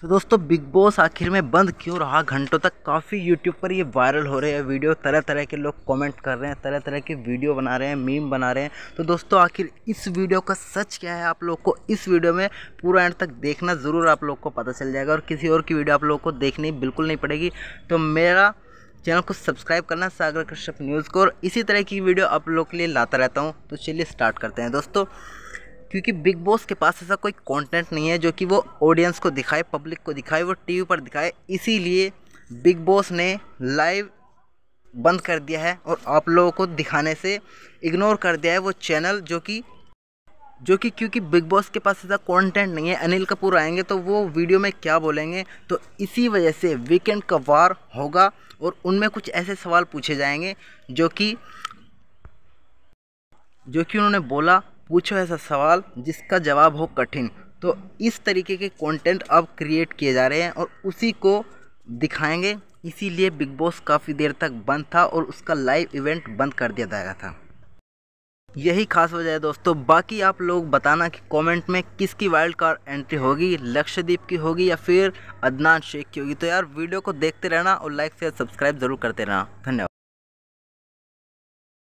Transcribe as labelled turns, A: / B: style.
A: तो दोस्तों big boss आखिर में बंद क्यों रहा घंटों तक काफ़ी यूट्यूब पर ये वायरल हो रहे हैं वीडियो तरह तरह के लोग कमेंट कर रहे हैं तरह तरह के वीडियो बना रहे हैं मीम बना रहे हैं तो दोस्तों आखिर इस वीडियो का सच क्या है आप लोग को इस वीडियो में पूरा एंड तक देखना ज़रूर आप लोग को पता चल जाएगा और किसी और की वीडियो आप लोग को देखनी बिल्कुल नहीं पड़ेगी तो मेरा चैनल को सब्सक्राइब करना सागर कश्यप न्यूज़ को और इसी तरह की वीडियो आप लोग के लिए लाता रहता हूँ तो चलिए स्टार्ट करते हैं दोस्तों क्योंकि बिग बॉस के पास ऐसा कोई कंटेंट नहीं है जो कि वो ऑडियंस को दिखाए पब्लिक को दिखाए वो टीवी पर दिखाए इसीलिए बिग बॉस ने लाइव बंद कर दिया है और आप लोगों को दिखाने से इग्नोर कर दिया है वो चैनल जो कि जो कि क्योंकि बिग बॉस के पास ऐसा कंटेंट नहीं है अनिल कपूर आएंगे तो वो वीडियो में क्या बोलेंगे तो इसी वजह से वीकेंड का वार होगा और उनमें कुछ ऐसे सवाल पूछे जाएंगे जो कि जो कि उन्होंने बोला पूछो ऐसा सवाल जिसका जवाब हो कठिन तो इस तरीके के कंटेंट अब क्रिएट किए जा रहे हैं और उसी को दिखाएंगे इसीलिए बिग बॉस काफ़ी देर तक बंद था और उसका लाइव इवेंट बंद कर दिया जाएगा था यही खास वजह है दोस्तों बाकी आप लोग बताना कि कमेंट में किसकी वाइल्ड कार्ड एंट्री होगी लक्षदीप की होगी या फिर अदनान शेख की होगी तो यार वीडियो को देखते रहना और लाइक शेयर सब्सक्राइब ज़रूर करते रहना धन्यवाद